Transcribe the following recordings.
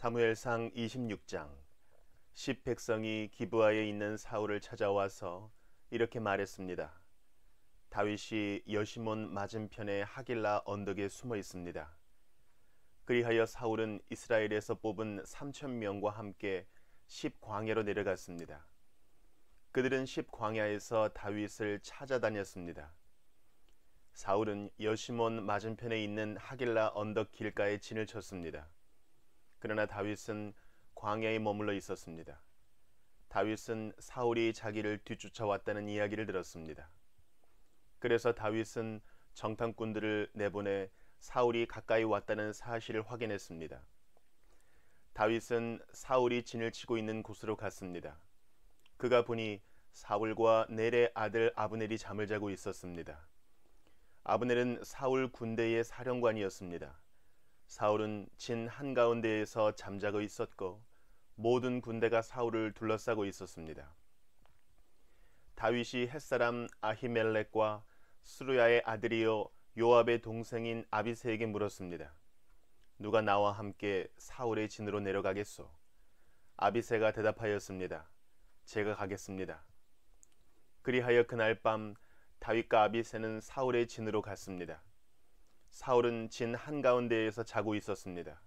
사무엘상 26장 10 백성이 기부하에 있는 사울을 찾아와서 이렇게 말했습니다. 다윗이 여시몬 맞은편의 하길라 언덕에 숨어 있습니다. 그리하여 사울은 이스라엘에서 뽑은 3천 명과 함께 십 광야로 내려갔습니다. 그들은 십 광야에서 다윗을 찾아다녔습니다. 사울은 여시몬 맞은편에 있는 하길라 언덕 길가에 진을 쳤습니다. 그러나 다윗은 광야에 머물러 있었습니다. 다윗은 사울이 자기를 뒤쫓아왔다는 이야기를 들었습니다. 그래서 다윗은 정탐꾼들을 내보내 사울이 가까이 왔다는 사실을 확인했습니다. 다윗은 사울이 진을 치고 있는 곳으로 갔습니다. 그가 보니 사울과 넬의 아들 아브넬이 잠을 자고 있었습니다. 아브넬은 사울 군대의 사령관이었습니다. 사울은 진 한가운데에서 잠자고 있었고 모든 군대가 사울을 둘러싸고 있었습니다. 다윗이 햇사람 아히멜렉과 스루야의 아들이요 요압의 동생인 아비세에게 물었습니다. 누가 나와 함께 사울의 진으로 내려가겠소? 아비세가 대답하였습니다. 제가 가겠습니다. 그리하여 그날 밤 다윗과 아비세는 사울의 진으로 갔습니다. 사울은 진 한가운데에서 자고 있었습니다.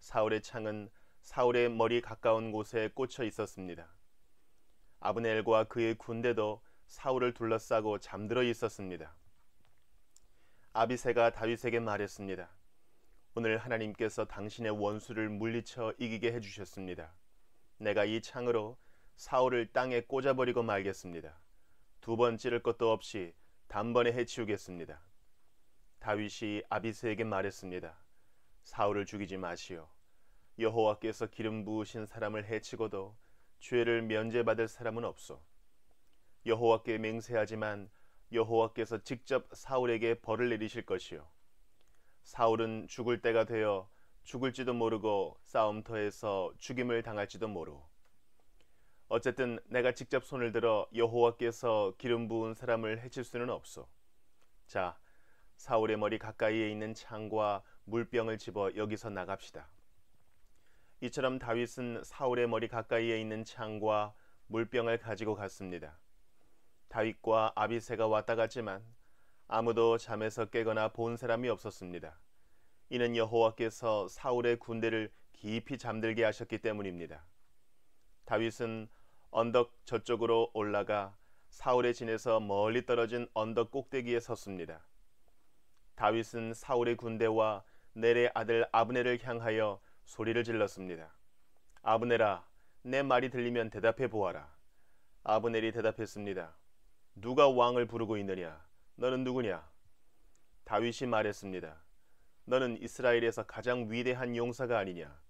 사울의 창은 사울의 머리 가까운 곳에 꽂혀 있었습니다. 아브넬과 그의 군대도 사울을 둘러싸고 잠들어 있었습니다. 아비세가 다윗에게 말했습니다. 오늘 하나님께서 당신의 원수를 물리쳐 이기게 해주셨습니다. 내가 이 창으로 사울을 땅에 꽂아버리고 말겠습니다. 두 번 찌를 것도 없이 단번에 해치우겠습니다. 다윗이 아비스에게 말했습니다. 사울을 죽이지 마시오. 여호와께서 기름 부으신 사람을 해치고도 죄를 면제받을 사람은 없소. 여호와께 맹세하지만 여호와께서 직접 사울에게 벌을 내리실 것이요. 사울은 죽을 때가 되어 죽을지도 모르고 싸움터에서 죽임을 당할지도 모르. 어쨌든 내가 직접 손을 들어 여호와께서 기름 부은 사람을 해칠 수는 없소. 자, 사울의 머리 가까이에 있는 창과 물병을 집어 여기서 나갑시다. 이처럼 다윗은 사울의 머리 가까이에 있는 창과 물병을 가지고 갔습니다. 다윗과 아비세가 왔다 갔지만 아무도 잠에서 깨거나 본 사람이 없었습니다. 이는 여호와께서 사울의 군대를 깊이 잠들게 하셨기 때문입니다. 다윗은 언덕 저쪽으로 올라가 사울의 진에서 멀리 떨어진 언덕 꼭대기에 섰습니다. 다윗은 사울의 군대와 넬의 아들 아브네를 향하여 소리를 질렀습니다. 아브네라, 내 말이 들리면 대답해 보아라. 아브넬이 대답했습니다. 누가 왕을 부르고 있느냐? 너는 누구냐? 다윗이 말했습니다. 너는 이스라엘에서 가장 위대한 용사가 아니냐?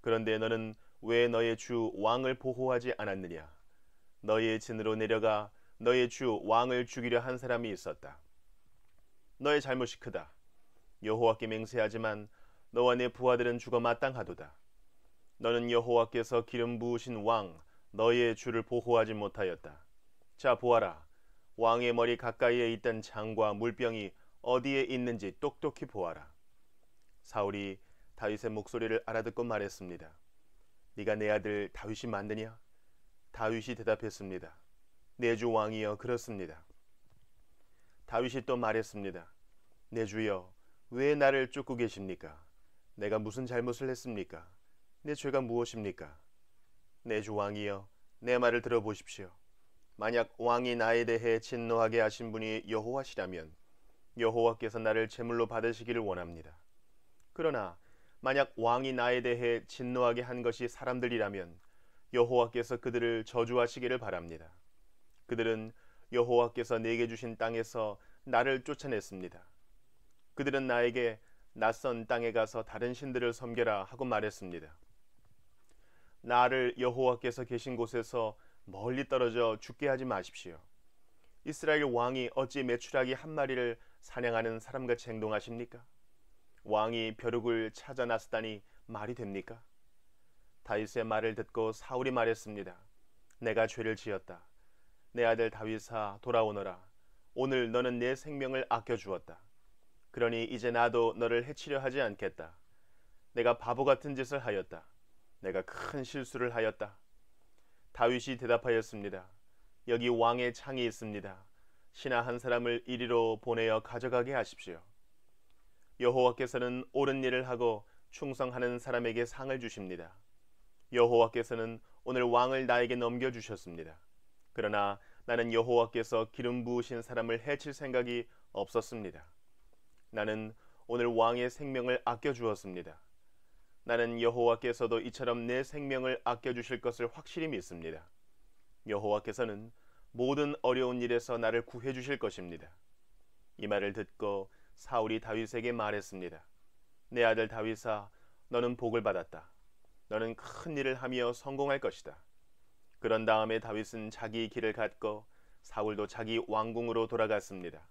그런데 너는 왜 너의 주 왕을 보호하지 않았느냐? 너의 진으로 내려가 너의 주 왕을 죽이려 한 사람이 있었다. 너의 잘못이 크다. 여호와께 맹세하지만 너와 네 부하들은 죽어 마땅하도다. 너는 여호와께서 기름 부으신 왕 너의 주를 보호하지 못하였다. 자 보아라. 왕의 머리 가까이에 있던 장과 물병이 어디에 있는지 똑똑히 보아라. 사울이 다윗의 목소리를 알아듣고 말했습니다. 네가 내 아들 다윗이 맞느냐 다윗이 대답했습니다. 내 주 왕이여 그렇습니다. 다윗이 또 말했습니다. 내 주여, 왜 나를 쫓고 계십니까? 내가 무슨 잘못을 했습니까? 내 죄가 무엇입니까? 내 주 왕이여, 내 말을 들어보십시오. 만약 왕이 나에 대해 진노하게 하신 분이 여호와시라면 여호와께서 나를 제물로 받으시기를 원합니다. 그러나 만약 왕이 나에 대해 진노하게 한 것이 사람들이라면 여호와께서 그들을 저주하시기를 바랍니다. 그들은 여호와께서 내게 주신 땅에서 나를 쫓아냈습니다. 그들은 나에게 낯선 땅에 가서 다른 신들을 섬겨라 하고 말했습니다. 나를 여호와께서 계신 곳에서 멀리 떨어져 죽게 하지 마십시오. 이스라엘 왕이 어찌 메추라기 한 마리를 사냥하는 사람같이 행동하십니까? 왕이 벼룩을 찾아 나서다니 말이 됩니까? 다윗의 말을 듣고 사울이 말했습니다. 내가 죄를 지었다. 내 아들 다윗아 돌아오너라 오늘 너는 내 생명을 아껴 주었다 그러니 이제 나도 너를 해치려 하지 않겠다 내가 바보 같은 짓을 하였다 내가 큰 실수를 하였다 다윗이 대답하였습니다 여기 왕의 창이 있습니다 신하 한 사람을 이리로 보내어 가져가게 하십시오 여호와께서는 옳은 일을 하고 충성하는 사람에게 상을 주십니다 여호와께서는 오늘 왕을 나에게 넘겨 주셨습니다 그러나 나는 여호와께서 기름 부으신 사람을 해칠 생각이 없었습니다. 나는 오늘 왕의 생명을 아껴 주었습니다. 나는 여호와께서도 이처럼 내 생명을 아껴 주실 것을 확실히 믿습니다. 여호와께서는 모든 어려운 일에서 나를 구해 주실 것입니다. 이 말을 듣고 사울이 다윗에게 말했습니다. 내 아들 다윗아 너는 복을 받았다. 너는 큰 일을 하며 성공할 것이다. 그런 다음에 다윗은 자기 길을 갔고 사울도 자기 왕궁으로 돌아갔습니다.